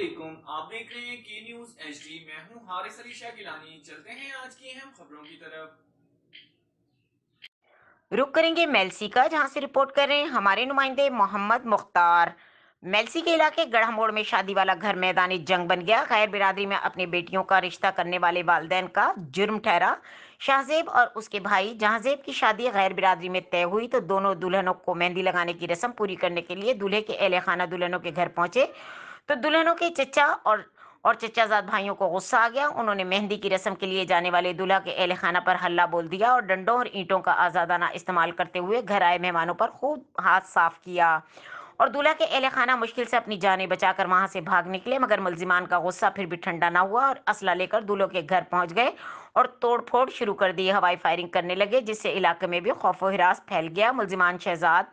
वालेकुम आप देख रहे हैं के न्यूज एच डी मैं हूँ हारिस अली शाह गिलानी चलते हैं आज की अहम खबरों की तरफ रुक करेंगे मेलसी का जहां से रिपोर्ट कर रहे हैं हमारे नुमाइंदे मोहम्मद मुख्तार मेलसी के इलाके गढ़ा मोड़ में शादी वाला घर मैदानी जंग बन गया खैर बिरादरी में अपनी बेटियों का रिश्ता करने वाले वालदेन का जुर्म ठहरा शाहजेब और उसके भाई जहाजेब की शादी गैर बिरादरी में तय हुई तो दोनों दुल्हनों को मेहंदी लगाने की रस्म पूरी करने के लिए दूल्हे के एहले खाना दुल्हनों के घर पहुंचे तो दुल्हनों के चचा और और चचाजाद भाइयों को गुस्सा आ गया उन्होंने मेहंदी की रस्म के लिए जाने वाले दूल्हा के अहल खाना पर हल्ला बोल दिया और डंडों और ईंटों का आज़ादाना इस्तेमाल करते हुए घर आए मेहमानों पर खूब हाथ साफ किया और दूल्हा के अहल खाना मुश्किल से अपनी जानें बचाकर वहां से भाग निकले मगर मुलजिमान का गुस्सा फिर भी ठंडा ना हुआ और असला लेकर दूल्हों के घर पहुंच गए और तोड़फोड़ शुरू कर दी हवाई फायरिंग करने लगे जिससे इलाके में भी खौफ हिरास फैल गया मुलजिमान शहजाद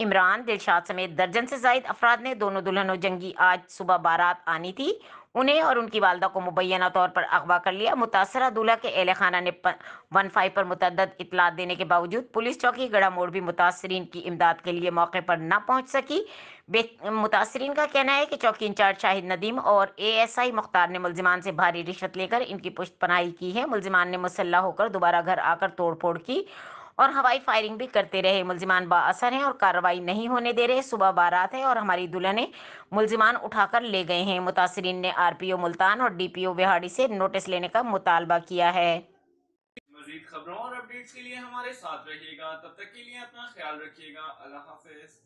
इमरान दिलशाद समेत दर्जन से जायद अफराद ने दोनों दुल्हनों जंगी आज सुबह बारात आनी थी उन्हें और उनकी वालदा को मुबैना तौर पर अगवा कर लिया मुतासर दूल्हा के एहल खाना ने वन फाइव पर मुतद इतला देने के बावजूद पुलिस चौकी गढ़ा मोड़ भी मुतासरीन की इमदाद के लिए मौके पर न पहुंच सकी मुतासरीन का कहना है कि चौकी इंचार्ज शाहिद नदीम और ए एस आई मुख्तार ने मुलजमान से भारी रिश्वत लेकर इनकी पुष्ट पनाही की है मुलजमान ने मुसल्ला होकर दोबारा घर आकर तोड़फोड़ की और हवाई फायरिंग भी करते रहे मुलजिमान बासर हैं और कार्रवाई नहीं होने दे रहे सुबह बारात है और हमारी दुल्हने मुलजिमान उठाकर ले गए हैं मुतासरीन ने आर पी ओ मुल्तान और डीपीओ बिहाड़ी से नोटिस लेने का मुतालबा किया है खबरों और अपडेट्स के लिए हमारे साथ रहिएगा तब तक के लिए अपना ख्याल रखिएगा अल्लाह हाफिज